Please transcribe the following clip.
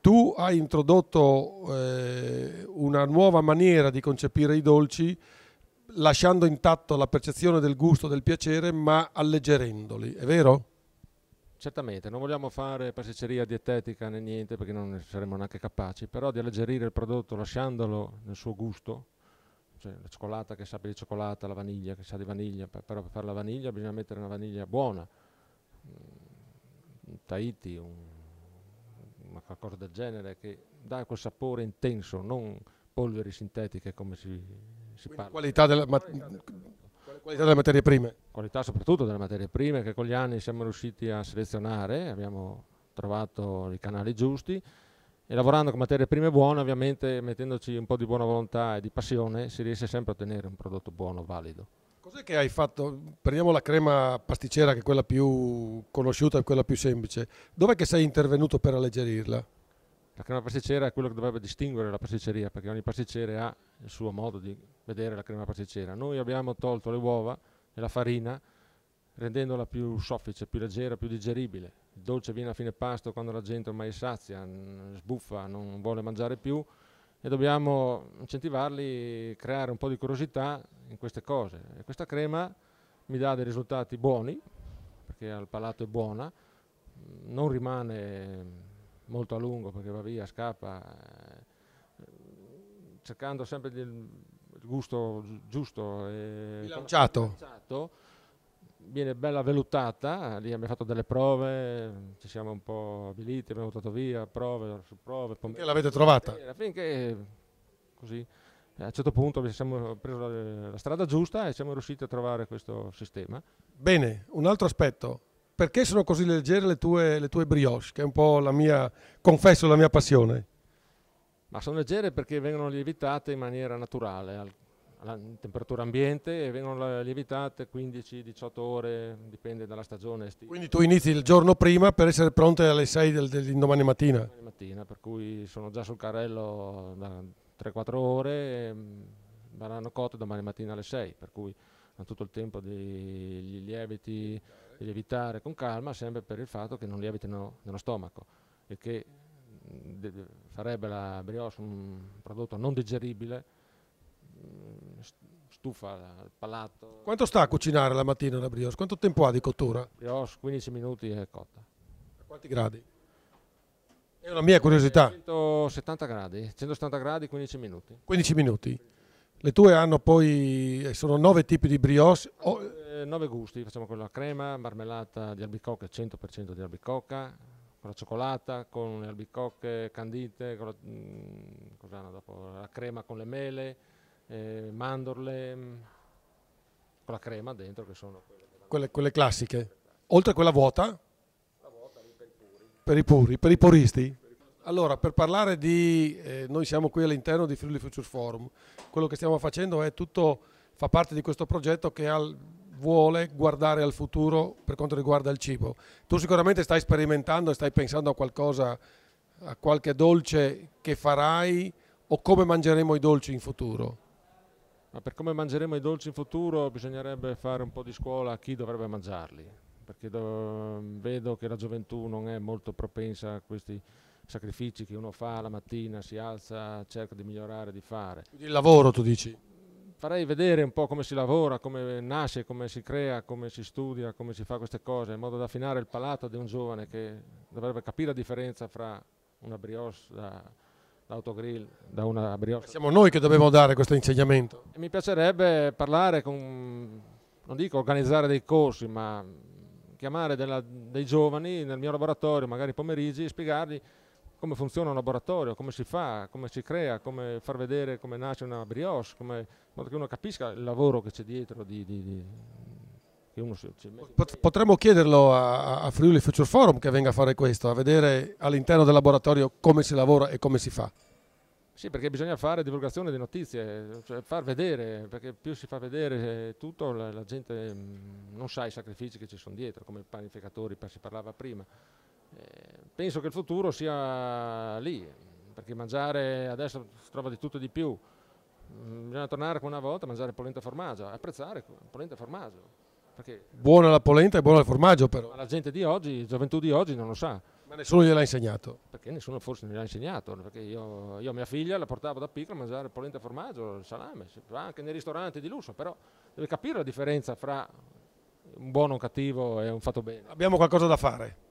Tu hai introdotto eh, una nuova maniera di concepire i dolci lasciando intatto la percezione del gusto, del piacere, ma alleggerendoli, è vero? Certamente, non vogliamo fare pasticceria dietetica né niente perché non ne saremmo neanche capaci, però di alleggerire il prodotto lasciandolo nel suo gusto, cioè la cioccolata che sa di cioccolata, la vaniglia che sa di vaniglia, però per fare la vaniglia bisogna mettere una vaniglia buona, un Tahiti, un qualcosa del genere che dà quel sapore intenso, non polveri sintetiche come si, si parla. Qualità della, qualità, qualità delle materie prime. Qualità soprattutto delle materie prime che con gli anni siamo riusciti a selezionare, abbiamo trovato i canali giusti e lavorando con materie prime buone, ovviamente mettendoci un po' di buona volontà e di passione, si riesce sempre a ottenere un prodotto buono, valido. Cos'è che hai fatto? Prendiamo la crema pasticcera che è quella più conosciuta e quella più semplice. Dov'è che sei intervenuto per alleggerirla? La crema pasticcera è quello che dovrebbe distinguere la pasticceria, perché ogni pasticcere ha il suo modo di vedere la crema pasticcera. Noi abbiamo tolto le uova e la farina rendendola più soffice, più leggera, più digeribile. Il dolce viene a fine pasto quando la gente ormai è sazia, sbuffa, non vuole mangiare più e dobbiamo incentivarli, a creare un po' di curiosità in queste cose. E questa crema mi dà dei risultati buoni, perché al palato è buona, mm, non rimane molto a lungo perché va via, scappa, eh, cercando sempre il gusto giusto e bilanciato. bilanciato. Viene bella vellutata, lì abbiamo fatto delle prove, ci siamo un po' abiliti, abbiamo buttato via prove su prove. E l'avete trovata? Eh, finché così eh, a un certo punto abbiamo preso la, strada giusta e siamo riusciti a trovare questo sistema. Bene, un altro aspetto, perché sono così leggere le tue, le tue brioche, che è un po' la mia, confesso, la mia passione? Ma sono leggere perché vengono lievitate in maniera naturale, al, alla temperatura ambiente e vengono lievitate 15-18 ore, dipende dalla stagione estiva. Quindi tu inizi il giorno prima per essere pronte alle 6 del, dell'indomani mattina? Domani mattina, per cui sono già sul carrello da 3-4 ore, ehm, verranno cotte domani mattina alle 6, per cui hanno tutto il tempo di lieviti, di lievitare con calma, sempre per il fatto che non lievitino nello stomaco, il che farebbe la brioche un prodotto non digeribile, stufa il palato. Quanto sta a cucinare la mattina la brioche? Quanto tempo ha di cottura? Brioche 15 minuti e cotta. A quanti gradi? È una mia curiosità. 170 gradi, 170 gradi, 15 minuti. 15 minuti. Le tue hanno poi, eh, sono nove tipi di brioche. Eh, nove gusti, facciamo con la crema, marmellata di albicocca, 100% di albicocca, con la cioccolata, con le albicocche candite, con la, mh, mm, dopo, la crema con le mele, eh, mandorle, mh, mm, con la crema dentro che sono quelle, quelle, quelle classiche. Oltre a quella vuota? Per i puri, per i puristi? Allora, per parlare di... Eh, noi siamo qui all'interno di Friuli Future Forum. Quello che stiamo facendo è tutto... fa parte di questo progetto che al, vuole guardare al futuro per quanto riguarda il cibo. Tu sicuramente stai sperimentando e stai pensando a qualcosa, a qualche dolce che farai o come mangeremo i dolci in futuro? Ma per come mangeremo i dolci in futuro bisognerebbe fare un po' di scuola a chi dovrebbe mangiarli perché do, vedo che la gioventù non è molto propensa a questi sacrifici che uno fa la mattina, si alza, cerca di migliorare, di fare. Il lavoro tu dici? Farei vedere un po' come si lavora, come nasce, come si crea, come si studia, come si fa queste cose, in modo da affinare il palato di un giovane che dovrebbe capire la differenza fra una brioche da, da autogrill, da una brioche. siamo noi che dobbiamo dare questo insegnamento. E mi piacerebbe parlare con, non dico organizzare dei corsi, ma chiamare della, dei giovani nel mio laboratorio, magari pomeriggi, e spiegargli come funziona un laboratorio, come si fa, come si crea, come far vedere come nasce una brioche, come, in modo che uno capisca il lavoro che c'è dietro di, di, di Potremmo chiederlo a, a Friuli Future Forum che venga a fare questo, a vedere all'interno del laboratorio come si lavora e come si fa. Sì, perché bisogna fare divulgazione di notizie, cioè far vedere, perché più si fa vedere eh, tutto, la, la gente mm, non sa i sacrifici che ci sono dietro, come i panificatori, si parlava prima. Eh, penso che il futuro sia lì, perché mangiare adesso si trova di tutto e di più. Mm, bisogna tornare come una volta a mangiare polenta e formaggio, apprezzare polenta e formaggio. Buona la polenta e buona il formaggio però. La gente di oggi, la gioventù di oggi non lo sa. Ma nessuno gliel'ha insegnato? Perché nessuno forse gliel'ha insegnato, perché io, io mia figlia la portavo da piccola a mangiare polenta e formaggio, il salame, anche nei ristoranti di lusso, però deve capire la differenza fra un buono, un cattivo e un fatto bene. Abbiamo qualcosa da fare.